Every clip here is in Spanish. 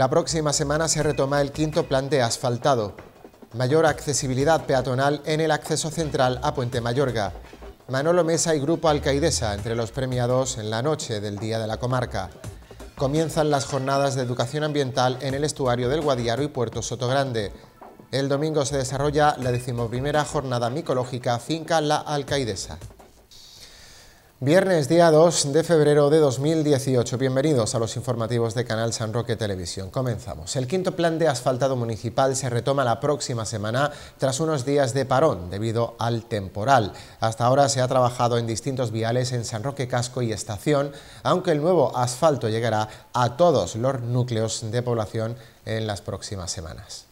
La próxima semana se retoma el quinto plan de asfaltado. Mayor accesibilidad peatonal en el acceso central a Puente Mayorga. Manolo Mesa y Grupo Alcaidesa entre los premiados en la noche del Día de la Comarca. Comienzan las jornadas de educación ambiental en el estuario del Guadiaro y Puerto Sotogrande. El domingo se desarrolla la decimoprimera jornada micológica Finca La Alcaidesa. Viernes día 2 de febrero de 2018. Bienvenidos a los informativos de Canal San Roque Televisión. Comenzamos. El quinto plan de asfaltado municipal se retoma la próxima semana tras unos días de parón debido al temporal. Hasta ahora se ha trabajado en distintos viales en San Roque Casco y Estación, aunque el nuevo asfalto llegará a todos los núcleos de población en las próximas semanas.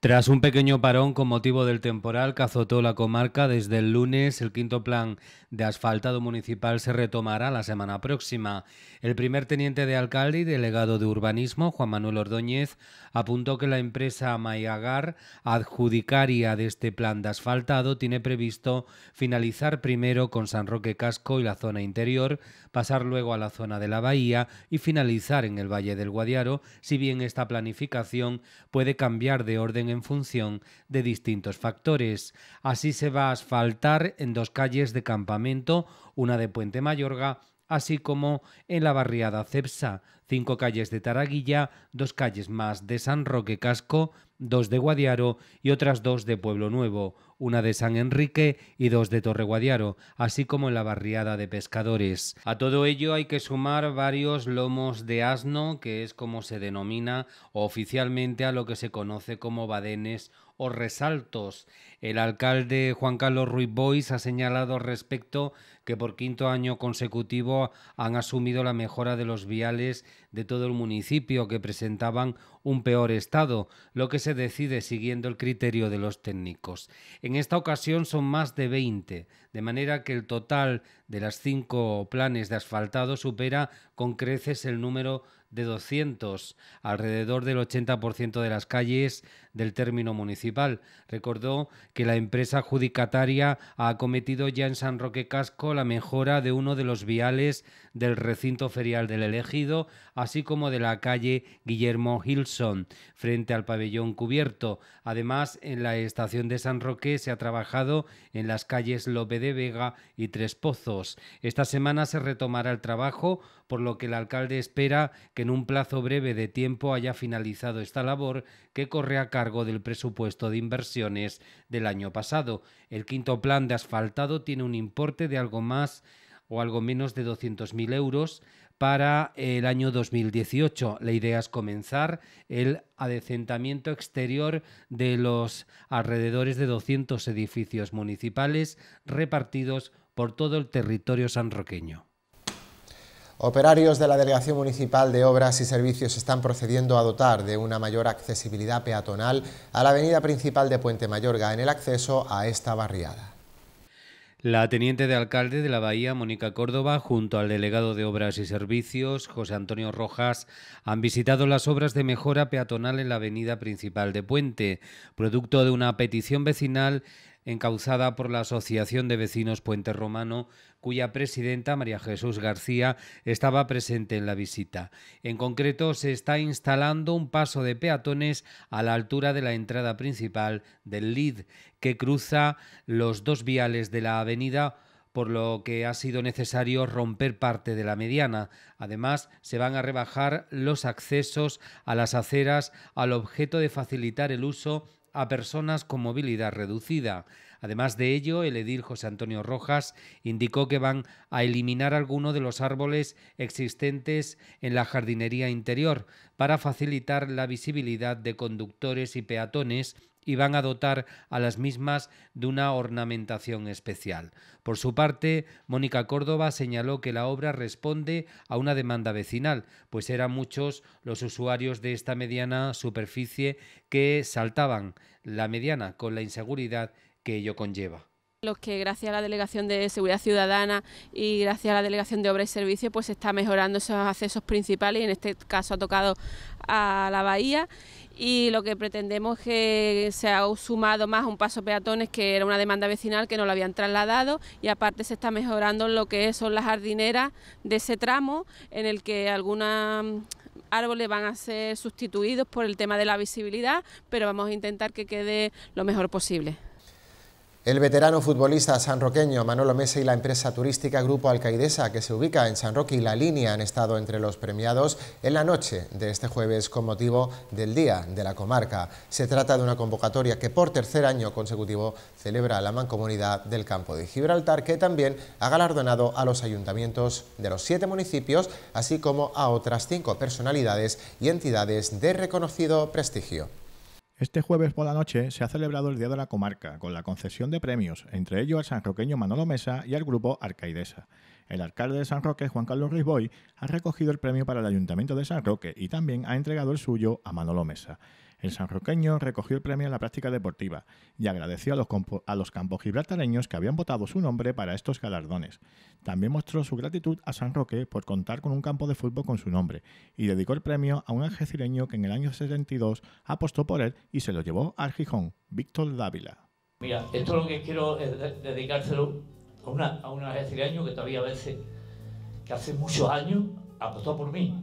Tras un pequeño parón con motivo del temporal que azotó la comarca desde el lunes, el quinto plan de asfaltado municipal se retomará la semana próxima. El primer teniente de alcalde y delegado de urbanismo, Juan Manuel Ordóñez, apuntó que la empresa Mayagar, adjudicaria de este plan de asfaltado, tiene previsto finalizar primero con San Roque Casco y la zona interior pasar luego a la zona de la bahía y finalizar en el Valle del Guadiaro, si bien esta planificación puede cambiar de orden en función de distintos factores. Así se va a asfaltar en dos calles de campamento, una de Puente Mayorga así como en la barriada Cepsa, cinco calles de Taraguilla, dos calles más de San Roque Casco, dos de Guadiaro y otras dos de Pueblo Nuevo, una de San Enrique y dos de Torre Guadiaro, así como en la barriada de pescadores. A todo ello hay que sumar varios lomos de asno, que es como se denomina oficialmente a lo que se conoce como badenes o resaltos. El alcalde Juan Carlos Ruiz Bois ha señalado al respecto que por quinto año consecutivo han asumido la mejora de los viales de todo el municipio que presentaban un peor estado, lo que se decide siguiendo el criterio de los técnicos. En esta ocasión son más de 20, de manera que el total de las cinco planes de asfaltado supera con creces el número de 200, alrededor del 80% de las calles del término municipal. Recordó que la empresa adjudicataria ha acometido ya en San Roque Casco la mejora de uno de los viales del recinto ferial del elegido, así como de la calle Guillermo Hilson, frente al pabellón cubierto. Además, en la estación de San Roque se ha trabajado en las calles Lope de Vega y Tres Pozos. Esta semana se retomará el trabajo por lo que el alcalde espera que en un plazo breve de tiempo haya finalizado esta labor que corre a cargo del presupuesto de inversiones del año pasado. El quinto plan de asfaltado tiene un importe de algo más o algo menos de 200.000 euros para el año 2018. La idea es comenzar el adecentamiento exterior de los alrededores de 200 edificios municipales repartidos por todo el territorio sanroqueño. Operarios de la Delegación Municipal de Obras y Servicios están procediendo a dotar de una mayor accesibilidad peatonal a la avenida principal de Puente Mayorga en el acceso a esta barriada. La teniente de alcalde de la Bahía, Mónica Córdoba, junto al delegado de Obras y Servicios, José Antonio Rojas, han visitado las obras de mejora peatonal en la avenida principal de Puente, producto de una petición vecinal encauzada por la Asociación de Vecinos Puente Romano, cuya presidenta, María Jesús García, estaba presente en la visita. En concreto, se está instalando un paso de peatones a la altura de la entrada principal del LID, que cruza los dos viales de la avenida por lo que ha sido necesario romper parte de la mediana. Además, se van a rebajar los accesos a las aceras al objeto de facilitar el uso a personas con movilidad reducida. Además de ello, el edil José Antonio Rojas indicó que van a eliminar algunos de los árboles existentes en la jardinería interior para facilitar la visibilidad de conductores y peatones y van a dotar a las mismas de una ornamentación especial. Por su parte, Mónica Córdoba señaló que la obra responde a una demanda vecinal, pues eran muchos los usuarios de esta mediana superficie que saltaban la mediana con la inseguridad que ello conlleva los que gracias a la Delegación de Seguridad Ciudadana y gracias a la Delegación de Obras y Servicios pues está mejorando esos accesos principales y en este caso ha tocado a la bahía y lo que pretendemos es que se ha sumado más un paso peatones que era una demanda vecinal que no lo habían trasladado y aparte se está mejorando lo que son las jardineras de ese tramo en el que algunos mm, árboles van a ser sustituidos por el tema de la visibilidad, pero vamos a intentar que quede lo mejor posible. El veterano futbolista sanroqueño Manolo Mesa y la empresa turística Grupo Alcaidesa, que se ubica en San Roque y La Línea, han estado entre los premiados en la noche de este jueves con motivo del Día de la Comarca. Se trata de una convocatoria que por tercer año consecutivo celebra la mancomunidad del campo de Gibraltar, que también ha galardonado a los ayuntamientos de los siete municipios, así como a otras cinco personalidades y entidades de reconocido prestigio. Este jueves por la noche se ha celebrado el Día de la Comarca, con la concesión de premios, entre ellos al sanroqueño Manolo Mesa y al grupo Arcaidesa. El alcalde de San Roque, Juan Carlos Riboy, ha recogido el premio para el Ayuntamiento de San Roque y también ha entregado el suyo a Manolo Mesa. El sanroqueño recogió el premio en la práctica deportiva y agradeció a los, a los campos gibraltareños que habían votado su nombre para estos galardones. También mostró su gratitud a San Roque por contar con un campo de fútbol con su nombre y dedicó el premio a un algecireño que en el año 72 apostó por él y se lo llevó al Gijón, Víctor Dávila. Mira, esto lo que quiero es eh, dedicárselo a, un algecireño que todavía a que hace muchos años apostó por mí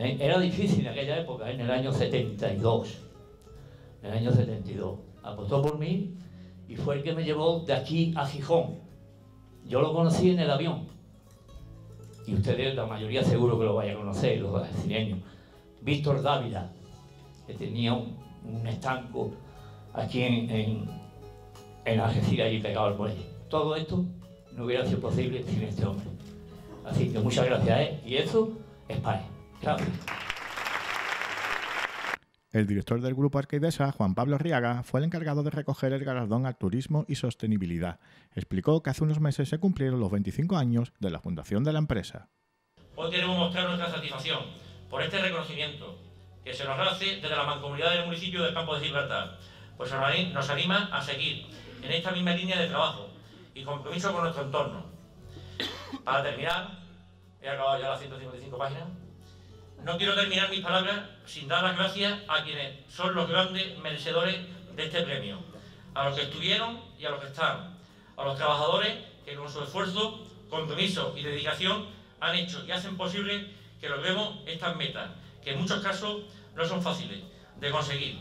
¿eh? Era difícil en aquella época, ¿eh? en el año 72. En el año 72. Apostó por mí y fue el que me llevó de aquí a Gijón. Yo lo conocí en el avión. Y ustedes, la mayoría seguro que lo vayan a conocer, los brasileños. Víctor Dávila, que tenía un, estanco aquí en, en, y pegado al muelle. Todo esto no hubiera sido posible sin este hombre. Así que muchas gracias ¿eh? Y eso es para el director del grupo Arcaidesa, Juan Pablo Riaga, fue el encargado de recoger el galardón al turismo y sostenibilidad. Explicó que hace unos meses se cumplieron los 25 años de la fundación de la empresa. Hoy queremos mostrar nuestra satisfacción por este reconocimiento que se nos hace desde la mancomunidad del municipio del Campo de Gibraltar, pues nos anima a seguir en esta misma línea de trabajo y compromiso con nuestro entorno. Para terminar, he acabado ya las 155 páginas. No quiero terminar mis palabras sin dar las gracias a quienes son los grandes merecedores de este premio, a los que estuvieron y a los que están, a los trabajadores que con su esfuerzo, compromiso y dedicación han hecho y hacen posible que logremos estas metas, que en muchos casos no son fáciles de conseguir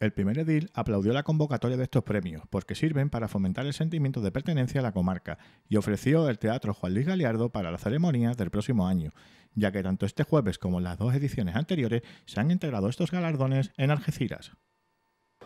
el primer edil aplaudió la convocatoria de estos premios, porque sirven para fomentar el sentimiento de pertenencia a la comarca, y ofreció el Teatro Juan Luis Galiardo para la ceremonia del próximo año, ya que tanto este jueves como las dos ediciones anteriores se han integrado estos galardones en Algeciras.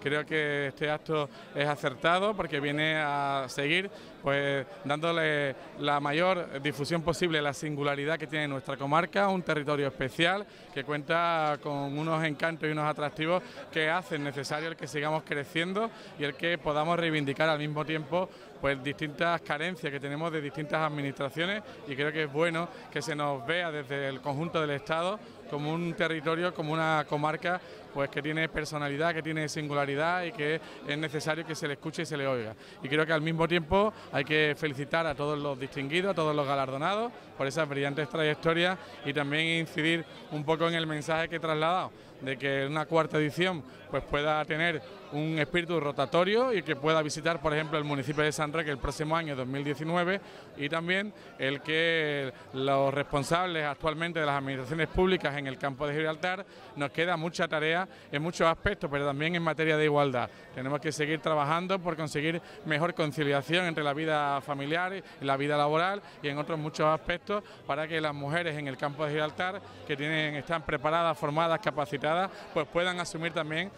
Creo que este acto es acertado porque viene a seguir pues dándole la mayor difusión posible la singularidad que tiene nuestra comarca, un territorio especial que cuenta con unos encantos y unos atractivos que hacen necesario el que sigamos creciendo y el que podamos reivindicar al mismo tiempo pues distintas carencias que tenemos de distintas administraciones y creo que es bueno que se nos vea desde el conjunto del Estado como un territorio, como una comarca pues que tiene personalidad, que tiene singularidad y que es necesario que se le escuche y se le oiga. Y creo que al mismo tiempo hay que felicitar a todos los distinguidos, a todos los galardonados por esas brillantes trayectorias y también incidir un poco en el mensaje que he trasladado de que una cuarta edición pues pueda tener un espíritu rotatorio y que pueda visitar, por ejemplo, el municipio de San Roque el próximo año 2019 y también el que los responsables actualmente de las administraciones públicas en el campo de Gibraltar nos queda mucha tarea en muchos aspectos, pero también en materia de igualdad. Tenemos que seguir trabajando por conseguir mejor conciliación entre la vida familiar, la vida laboral y en otros muchos aspectos para que las mujeres en el campo de Gibraltar que tienen, están preparadas, formadas, capacitadas, pues puedan asumir también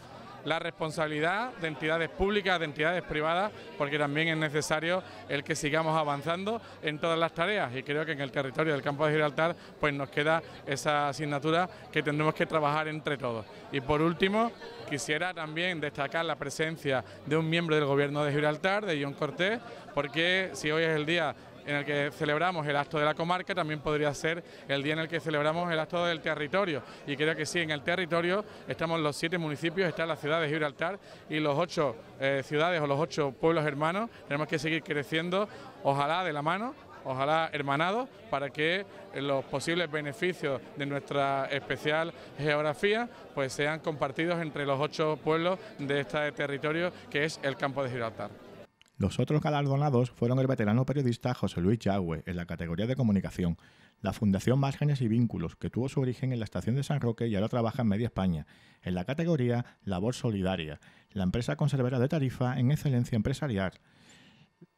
la responsabilidad de entidades públicas, de entidades privadas, porque también es necesario el que sigamos avanzando en todas las tareas y creo que en el territorio del campo de Gibraltar pues nos queda esa asignatura que tendremos que trabajar entre todos. Y por último, quisiera también destacar la presencia de un miembro del gobierno de Gibraltar, de John Cortés, porque si hoy es el día en el que celebramos el acto de la comarca, también podría ser el día en el que celebramos el acto del territorio. Y creo que sí, en el territorio estamos los siete municipios, está la ciudad de Gibraltar y los ocho eh, ciudades o los ocho pueblos hermanos. Tenemos que seguir creciendo, ojalá de la mano, ojalá hermanados, para que los posibles beneficios de nuestra especial geografía pues sean compartidos entre los ocho pueblos de este territorio que es el campo de Gibraltar. Los otros galardonados fueron el veterano periodista José Luis Yagüe en la categoría de comunicación, la Fundación Márgenes y Vínculos, que tuvo su origen en la estación de San Roque y ahora trabaja en Media España, en la categoría Labor Solidaria, la empresa conservera de Tarifa en Excelencia Empresarial,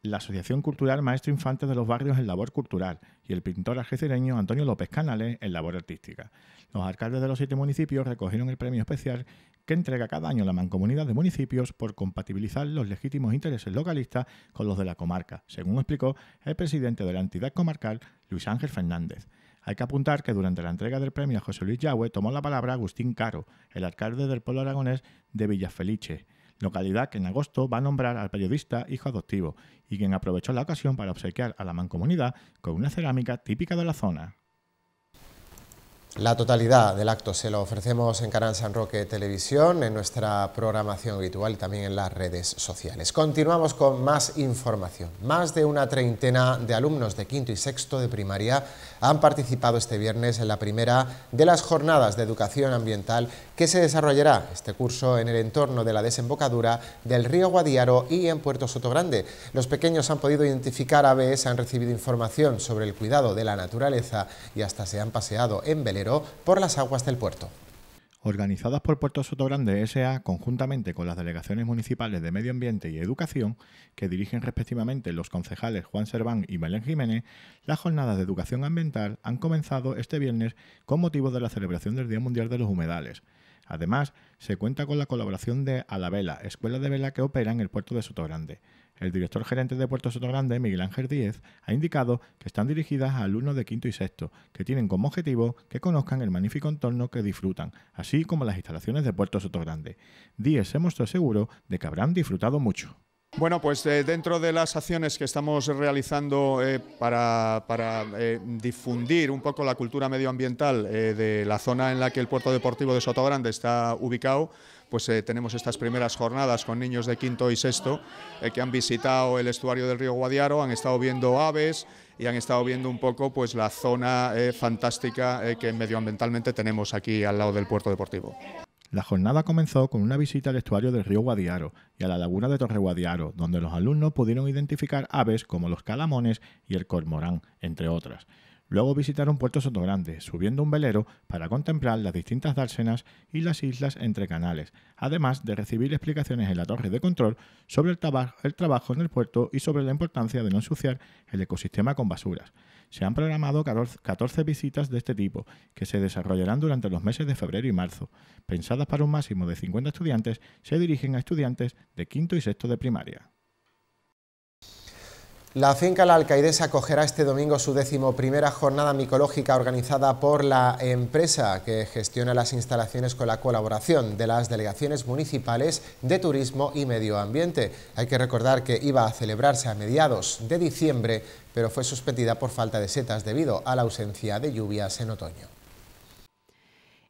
la Asociación Cultural Maestro Infante de los Barrios en labor cultural y el pintor algecireño Antonio López Canales en labor artística. Los alcaldes de los siete municipios recogieron el premio especial que entrega cada año la Mancomunidad de Municipios por compatibilizar los legítimos intereses localistas con los de la comarca, según explicó el presidente de la entidad comarcal, Luis Ángel Fernández. Hay que apuntar que durante la entrega del premio a José Luis Yahue tomó la palabra Agustín Caro, el alcalde del pueblo aragonés de Villafeliche, localidad que en agosto va a nombrar al periodista hijo adoptivo y quien aprovechó la ocasión para obsequiar a la mancomunidad con una cerámica típica de la zona. La totalidad del acto se lo ofrecemos en Canal San Roque Televisión, en nuestra programación habitual y también en las redes sociales. Continuamos con más información. Más de una treintena de alumnos de quinto y sexto de primaria han participado este viernes en la primera de las jornadas de educación ambiental que se desarrollará este curso en el entorno de la desembocadura del río Guadiaro y en Puerto Sotogrande. Los pequeños han podido identificar aves, han recibido información sobre el cuidado de la naturaleza y hasta se han paseado en Belén por las aguas del puerto. Organizadas por Puerto Sotogrande S.A. conjuntamente con las delegaciones municipales de Medio Ambiente y Educación, que dirigen respectivamente los concejales Juan Serván y Belén Jiménez, las jornadas de educación ambiental han comenzado este viernes con motivo de la celebración del Día Mundial de los Humedales. Además, se cuenta con la colaboración de Alavela, Escuela de Vela que opera en el puerto de Sotogrande. El director gerente de Puerto Sotogrande, Miguel Ángel Díez, ha indicado que están dirigidas a alumnos de quinto y sexto, que tienen como objetivo que conozcan el magnífico entorno que disfrutan, así como las instalaciones de Puerto Sotogrande. Díez se mostró seguro de que habrán disfrutado mucho. Bueno, pues eh, dentro de las acciones que estamos realizando eh, para, eh, difundir un poco la cultura medioambiental de la zona en la que el puerto deportivo de Sotogrande está ubicado, pues tenemos estas primeras jornadas con niños de quinto y sexto que han visitado el estuario del río Guadiaro, han estado viendo aves y han estado viendo un poco pues la zona fantástica que medioambientalmente tenemos aquí al lado del puerto deportivo. La jornada comenzó con una visita al estuario del río Guadiaro y a la laguna de Torre Guadiaro, donde los alumnos pudieron identificar aves como los calamones y el cormorán, entre otras. Luego visitaron Puerto Sotogrande, subiendo un velero para contemplar las distintas dársenas y las islas entre canales, además de recibir explicaciones en la torre de control sobre el, el trabajo en el puerto y sobre la importancia de no ensuciar el ecosistema con basuras. Se han programado 14 visitas de este tipo, que se desarrollarán durante los meses de febrero y marzo. Pensadas para un máximo de 50 estudiantes, se dirigen a estudiantes de quinto y sexto de primaria. La finca La se acogerá este domingo su decimoprimera jornada micológica organizada por la empresa que gestiona las instalaciones con la colaboración de las delegaciones municipales de turismo y medio ambiente. Hay que recordar que iba a celebrarse a mediados de diciembre, pero fue suspendida por falta de setas debido a la ausencia de lluvias en otoño.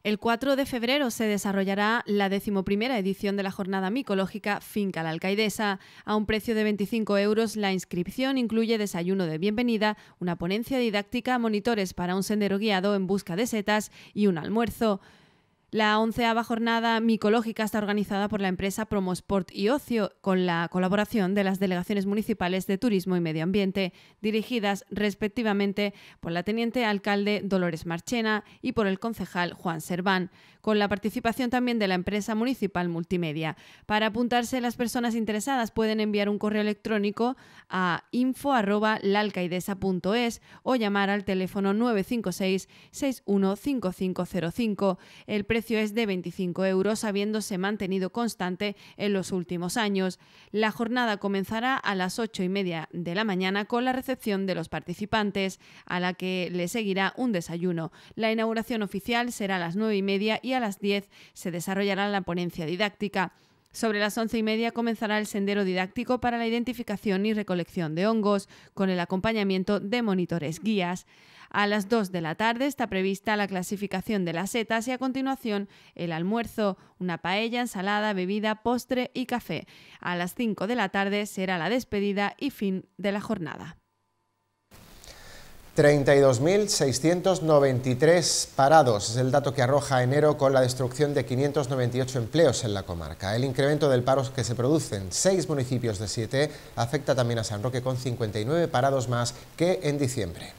El 4 de febrero se desarrollará la decimoprimera edición de la jornada micológica Finca la Alcaidesa. A un precio de 25 euros, la inscripción incluye desayuno de bienvenida, una ponencia didáctica, monitores para un sendero guiado en busca de setas y un almuerzo. La onceava jornada micológica está organizada por la empresa Promosport y Ocio con la colaboración de las delegaciones municipales de Turismo y Medio Ambiente, dirigidas respectivamente por la teniente alcalde Dolores Marchena y por el concejal Juan Serván, con la participación también de la empresa municipal multimedia. Para apuntarse, las personas interesadas pueden enviar un correo electrónico a info.lalcaidesa.es o llamar al teléfono 956-615505. El precio es de 25 euros, habiéndose mantenido constante en los últimos años. La jornada comenzará a las 8 y media de la mañana con la recepción de los participantes, a la que le seguirá un desayuno. La inauguración oficial será a las 9 y media a las 10 se desarrollará la ponencia didáctica. Sobre las once y media comenzará el sendero didáctico para la identificación y recolección de hongos, con el acompañamiento de monitores guías. A las 2 de la tarde está prevista la clasificación de las setas y a continuación el almuerzo, una paella, ensalada, bebida, postre y café. A las 5 de la tarde será la despedida y fin de la jornada. 32.693 parados es el dato que arroja enero con la destrucción de 598 empleos en la comarca. El incremento del paro que se produce en seis municipios de siete afecta también a San Roque con 59 parados más que en diciembre.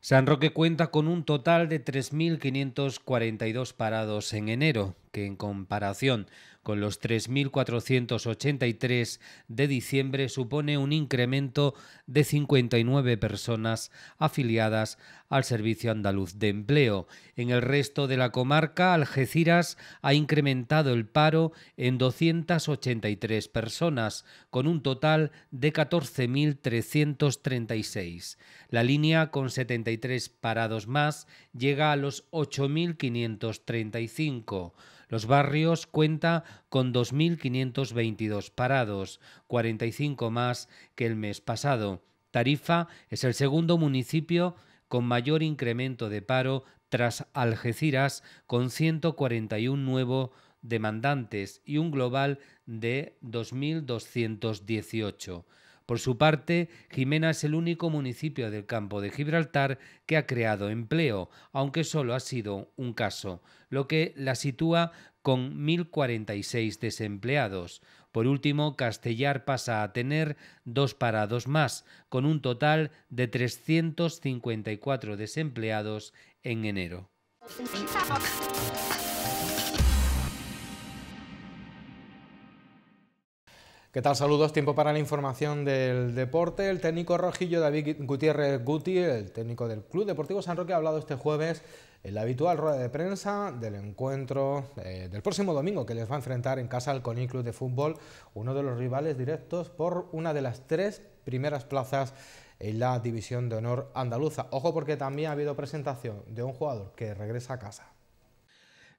San Roque cuenta con un total de 3.542 parados en enero, que en comparación con los 3.483 de diciembre supone un incremento de 59 personas afiliadas al Servicio Andaluz de Empleo. En el resto de la comarca, Algeciras ha incrementado el paro en 283 personas, con un total de 14.336. La línea, con 73 parados más, llega a los 8.535. Los barrios cuenta con 2.522 parados, 45 más que el mes pasado. Tarifa es el segundo municipio con mayor incremento de paro tras Algeciras, con 141 nuevos demandantes y un global de 2.218. Por su parte, Jimena es el único municipio del campo de Gibraltar que ha creado empleo, aunque solo ha sido un caso, lo que la sitúa con 1.046 desempleados. Por último, Castellar pasa a tener dos parados más, con un total de 354 desempleados en enero. ¿Qué tal? Saludos, tiempo para la información del deporte. El técnico rojillo David Gutiérrez Guti, el técnico del Club Deportivo San Roque, ha hablado este jueves en la habitual rueda de prensa del encuentro eh, del próximo domingo que les va a enfrentar en casa al Conil Club de Fútbol, uno de los rivales directos por una de las tres primeras plazas en la División de Honor andaluza. Ojo porque también ha habido presentación de un jugador que regresa a casa.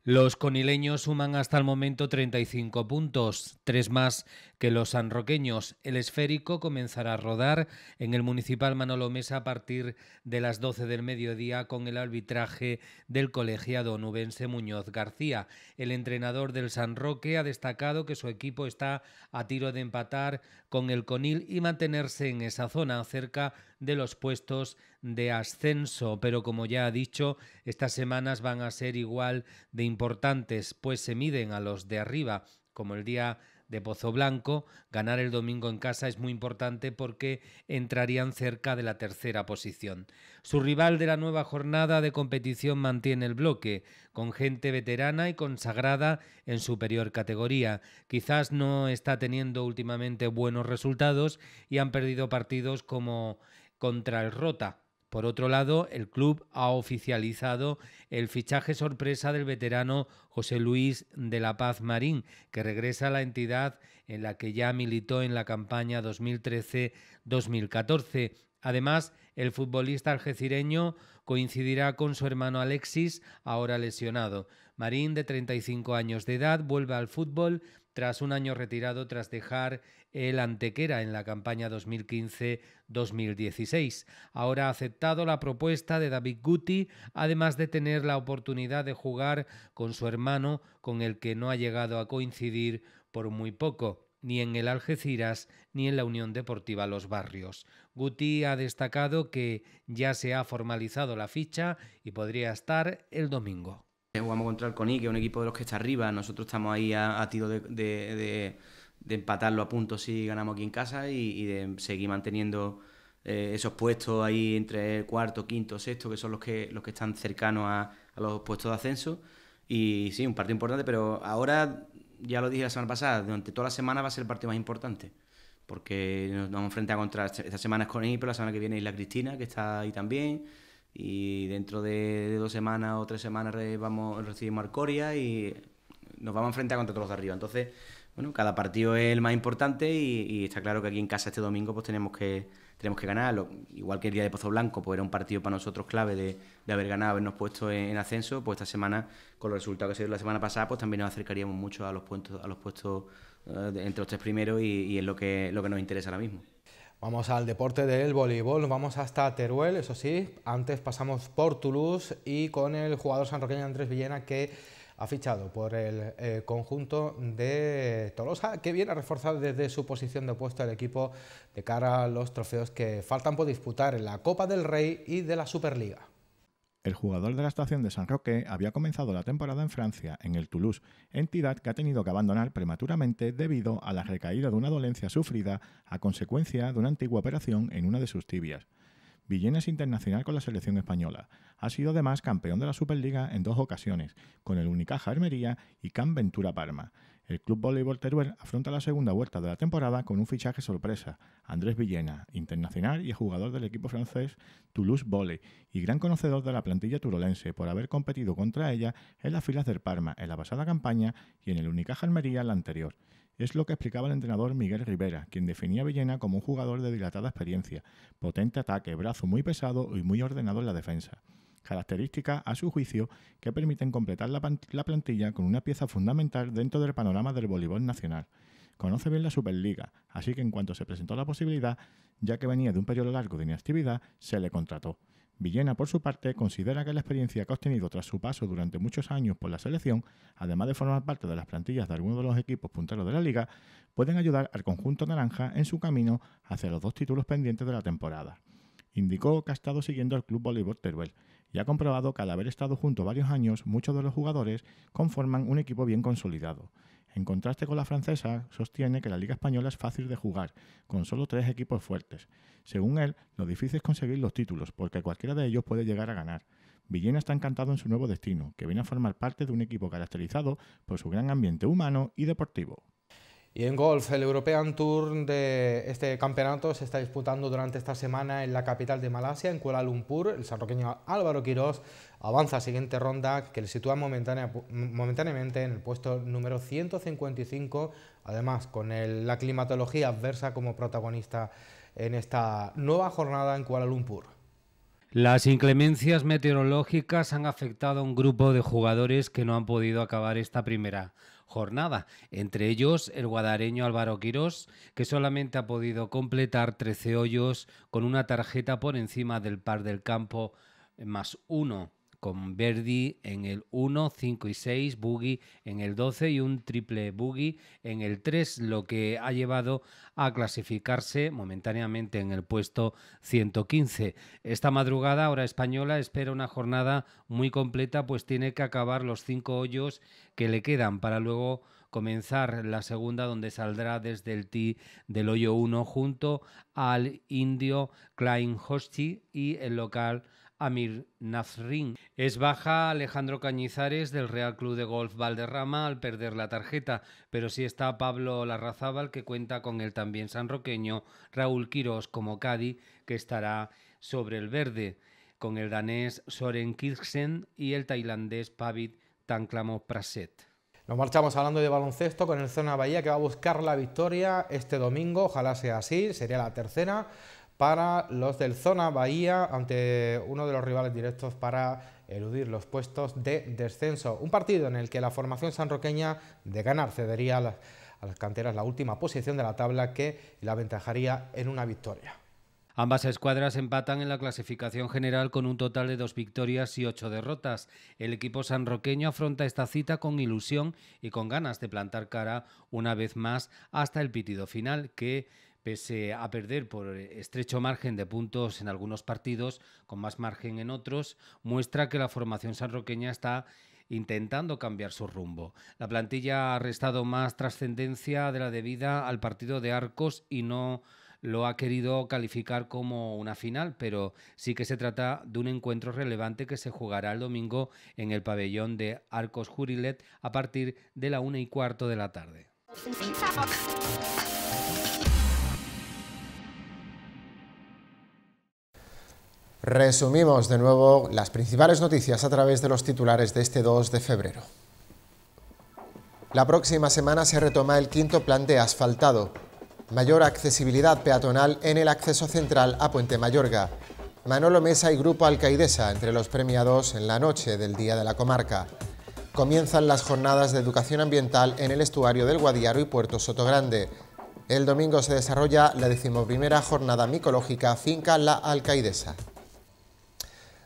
Los conileños suman hasta el momento 35 puntos, tres más que los sanroqueños. El esférico comenzará a rodar en el Municipal Manolo a partir de las 12 del mediodía con el arbitraje del colegiado nubense Muñoz García. El entrenador del San Roque ha destacado que su equipo está a tiro de empatar con el Conil y mantenerse en esa zona cerca de los puestos de ascenso, pero como ya ha dicho, estas semanas van a ser igual de importantes, pues se miden a los de arriba, como el día de Pozo Blanco. Ganar el domingo en casa es muy importante porque entrarían cerca de la tercera posición. Su rival de la nueva jornada de competición mantiene el bloque, con gente veterana y consagrada en superior categoría. Quizás no está teniendo últimamente buenos resultados y han perdido partidos como contra el Rota por otro lado, el club ha oficializado el fichaje sorpresa del veterano José Luis de la Paz Marín, que regresa a la entidad en la que ya militó en la campaña 2013-2014. Además, el futbolista algecireño coincidirá con su hermano Alexis, ahora lesionado. Marín, de 35 años de edad, vuelve al fútbol tras un año retirado tras dejar el Antequera en la campaña 2015-2016. Ahora ha aceptado la propuesta de David Guti, además de tener la oportunidad de jugar con su hermano, con el que no ha llegado a coincidir por muy poco ni en el Algeciras ni en la Unión Deportiva Los Barrios. Guti ha destacado que ya se ha formalizado la ficha y podría estar el domingo. Jugamos contra el que es un equipo de los que está arriba. Nosotros estamos ahí a, tiro de, empatarlo a puntos si ganamos aquí en casa y, de seguir manteniendo eh, esos puestos ahí entre cuarto, quinto, sexto, que son los que, los que están cercanos a, los puestos de ascenso. Y sí, un partido importante, pero ahora, ya lo dije la semana pasada, durante toda la semana va a ser el partido más importante. Porque nos vamos frente a contra. Esta semana es con él, pero la semana que viene es la Cristina, que está ahí también y dentro de, dos semanas o tres semanas vamos, recibimos Arcoria y nos vamos a enfrentar contra todos los de arriba. Entonces, bueno, cada partido es el más importante y, está claro que aquí en casa este domingo pues tenemos que, tenemos que ganar. igual que el día de Pozo Blanco, pues era un partido para nosotros clave de, de haber ganado, habernos puesto en, ascenso, pues esta semana, con los resultados que se sido la semana pasada, pues también nos acercaríamos mucho a los puestos, a los puestos eh, entre los tres primeros y, y es lo que, lo que nos interesa ahora mismo. Vamos al deporte del voleibol, vamos hasta Teruel, eso sí, antes pasamos por Toulouse y con el jugador sanroqueño Andrés Villena que ha fichado por el eh, conjunto de Tolosa, que viene a reforzar desde su posición de opuesto el equipo de cara a los trofeos que faltan por disputar en la Copa del Rey y de la Superliga. El jugador de la estación de San Roque había comenzado la temporada en Francia, en el Toulouse, entidad que ha tenido que abandonar prematuramente debido a la recaída de una dolencia sufrida a consecuencia de una antigua operación en una de sus tibias. Villena es internacional con la selección española. Ha sido además campeón de la Superliga en dos ocasiones, con el Unicaja Armería y Can Ventura Parma. El Club Voleibol Teruel afronta la segunda vuelta de la temporada con un fichaje sorpresa, Andrés Villena, internacional y jugador del equipo francés Toulouse Volley y gran conocedor de la plantilla turolense por haber competido contra ella en las filas del Parma en la pasada campaña y en el Unicaja Almería la anterior. Es lo que explicaba el entrenador Miguel Rivera, quien definía a Villena como un jugador de dilatada experiencia, potente ataque, brazo muy pesado y muy ordenado en la defensa características, a su juicio, que permiten completar la plantilla con una pieza fundamental dentro del panorama del voleibol nacional. Conoce bien la Superliga, así que en cuanto se presentó la posibilidad, ya que venía de un periodo largo de inactividad, se le contrató. Villena, por su parte, considera que la experiencia que ha obtenido tras su paso durante muchos años por la selección, además de formar parte de las plantillas de algunos de los equipos punteros de la liga, pueden ayudar al conjunto naranja en su camino hacia los dos títulos pendientes de la temporada. Indicó que ha estado siguiendo al Club Voleibol Teruel y ha comprobado que al haber estado junto varios años, muchos de los jugadores conforman un equipo bien consolidado. En contraste con la francesa, sostiene que la Liga Española es fácil de jugar, con solo tres equipos fuertes. Según él, lo difícil es conseguir los títulos, porque cualquiera de ellos puede llegar a ganar. Villena está encantado en su nuevo destino, que viene a formar parte de un equipo caracterizado por su gran ambiente humano y deportivo. Y en golf, el European Tour de este campeonato se está disputando durante esta semana en la capital de Malasia, en Kuala Lumpur. El sanroqueño Álvaro Quirós avanza a siguiente ronda que le sitúa momentáneamente en el puesto número 155, además con la climatología adversa como protagonista en esta nueva jornada en Kuala Lumpur. Las inclemencias meteorológicas han afectado a un grupo de jugadores que no han podido acabar esta primera jornada. Entre ellos, el guadareño Álvaro Quirós, que solamente ha podido completar 13 hoyos con una tarjeta por encima del par del campo más uno con Verdi en el 1, 5 y 6, boogie en el 12 y un triple boogie en el 3, lo que ha llevado a clasificarse momentáneamente en el puesto 115. Esta madrugada, hora española, espera una jornada muy completa, pues tiene que acabar los cinco hoyos que le quedan para luego comenzar la segunda donde saldrá desde el tee del hoyo 1 junto al indio Klein Hosti y el local Amir Nazrin. Es baja Alejandro Cañizares del Real Club de Golf Valderrama al perder la tarjeta, pero sí está Pablo Larrazábal que cuenta con el también sanroqueño Raúl Quirós como Cadi que estará sobre el verde, con el danés Soren Kirksen y el tailandés Pavit Tanklamo Praset. Nos marchamos hablando de baloncesto con el Zona Bahía que va a buscar la victoria este domingo, ojalá sea así, sería la tercera para los del Zona Bahía ante uno de los rivales directos para eludir los puestos de descenso. Un partido en el que la formación sanroqueña de ganar cedería a las, canteras la última posición de la tabla que la aventajaría en una victoria. Ambas escuadras empatan en la clasificación general con un total de dos victorias y ocho derrotas. El equipo sanroqueño afronta esta cita con ilusión y con ganas de plantar cara una vez más hasta el pitido final que pese a perder por estrecho margen de puntos en algunos partidos, con más margen en otros, muestra que la formación sanroqueña está intentando cambiar su rumbo. La plantilla ha restado más trascendencia de la debida al partido de Arcos y no lo ha querido calificar como una final, pero sí que se trata de un encuentro relevante que se jugará el domingo en el pabellón de Arcos Jurilet a partir de la una y cuarto de la tarde. Resumimos de nuevo las principales noticias a través de los titulares de este 2 de febrero. La próxima semana se retoma el quinto plan de asfaltado. Mayor accesibilidad peatonal en el acceso central a Puente Mayorga. Manolo Mesa y Grupo Alcaidesa entre los premiados en la noche del Día de la Comarca. Comienzan las jornadas de educación ambiental en el estuario del Guadiaro y Puerto Sotogrande. El domingo se desarrolla la decimoprimera jornada micológica Finca La Alcaidesa.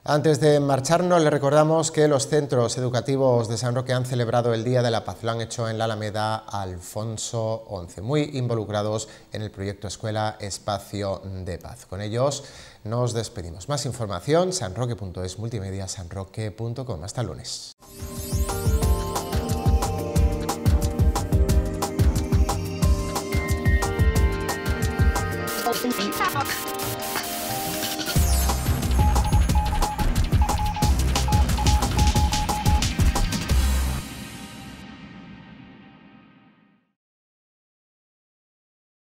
Antes de marcharnos, le recordamos que los centros educativos de San Roque han celebrado el Día de la Paz. Lo han hecho en la Alameda Alfonso XI, muy involucrados en el proyecto Escuela Espacio de Paz. Con ellos nos despedimos. Más información, sanroque.es, multimedia, sanroque.com. Hasta lunes.